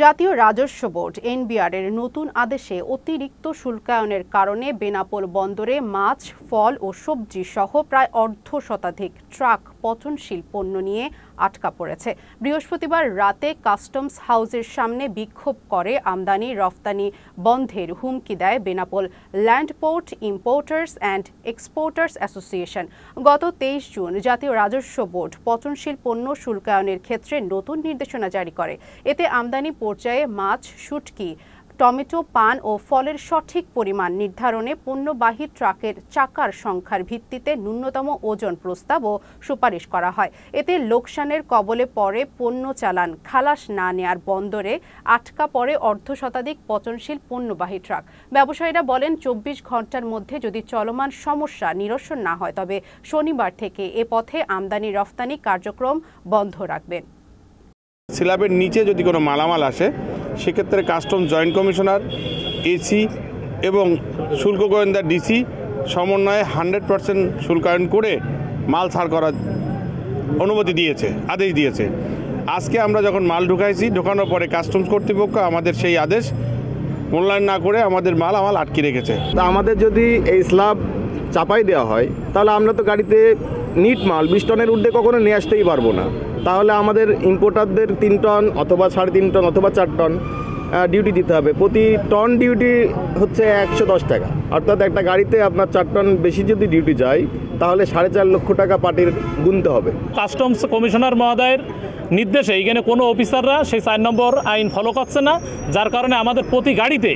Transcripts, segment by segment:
জাতীয় রাজস্ব board NBR এর নতুন আদেশে অতিরিক্ত শুল্কায়নের কারণে বেনাপোল বন্দরে মাছ ফল ও সবজি সহ প্রায় অর্ধ শতাধিক ট্রাক পচনশীল পণ্য নিয়ে আটকা পড়েছে বৃহস্পতিবার রাতে কাস্টমস হাউসের সামনে বিক্ষোভ করে আমদানি রফতানি বন্ধের হুমকি দেয় Benapole land port importers and exporters association গত তেইশ জুন জাতীয় রাজস্ব বোর্ড পচনশীল পণ্য শুল্কায়নের ক্ষেত্রে নতুন নির্দেশনা জারি করে এতে আমদানি পর্যায়ে মাছ শুটকি টমেটো পান ও ফলের সঠিক পরিমাণ নির্ধারণে পণ্যবাহী ট্রাকের চাকার সংখ্যার ভিত্তিতে ন্যূনতম ওজন প্রস্তাব ও সুপারিশ করা হয় এতে লোকসানের কবলে পরে পণ্য চালান খালাস না নেয়ার বন্দরে আটকা পড়ে অর্ধ শতাধিক পচনশীল পণ্যবাহী ট্রাক ব্যবসায়ীরা বলেন চব্বিশ ঘন্টার মধ্যে যদি চলমান সমস্যা নিরসন না হয় তবে শনিবার থেকে এ পথে আমদানি রফতানি কার্যক্রম বন্ধ রাখবেন স্ল্যাবের নিচে যদি কোনো মালামাল আসে সেক্ষেত্রে কাস্টম জয়েন্ট কমিশনার এসি এবং শুল্ক গোয়েন্দা ডিসি সমন্বয়ে হান্ড্রেড পার্সেন্ট শুল্কায়ন করে মাল ছাড় করার অনুমতি দিয়েছে আদেশ দিয়েছে আজকে আমরা যখন মাল ঢুকাইছি ঢোকানোর পরে কাস্টমস কর্তৃপক্ষ আমাদের সেই আদেশ মূল্যায়ন না করে আমাদের মাল আমাল আটকে রেখেছে তা আমাদের যদি এই স্ল্যাব চাপাই দেওয়া হয় তাহলে আমরা তো গাড়িতে নিট মাল বিশ টনের উর্ধে কখনো নিয়ে আসতেই পারবো না তাহলে আমাদের ইম্পোর্টারদের তিন টন অথবা সাড়ে তিন টন অথবা চার টন ডিউটি দিতে হবে প্রতি টন ডিউটি হচ্ছে একশো দশ টাকা অর্থাৎ একটা গাড়িতে আপনার চার টন বেশি যদি ডিউটি যায় তাহলে সাড়ে চার লক্ষ টাকা পার্টির গুনতে হবে কাস্টমস কমিশনার মহোদয়ের নির্দেশে এখানে কোনো অফিসাররা সেই চার নম্বর আইন ফলো করছে না যার কারণে আমাদের প্রতি গাড়িতে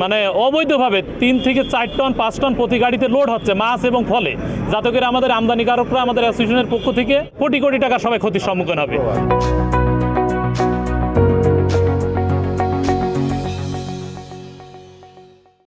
মানে অবৈধভাবে তিন থেকে চার টন পাঁচ টন প্রতি গাড়িতে লোড হচ্ছে মাছ এবং ফলে যাতে করে আমাদের আমদানিকারকরা আমাদের অ্যাসোসিয়েশনের পক্ষ থেকে কোটি কোটি টাকা সবাই ক্ষতির সম্মুখীন হবে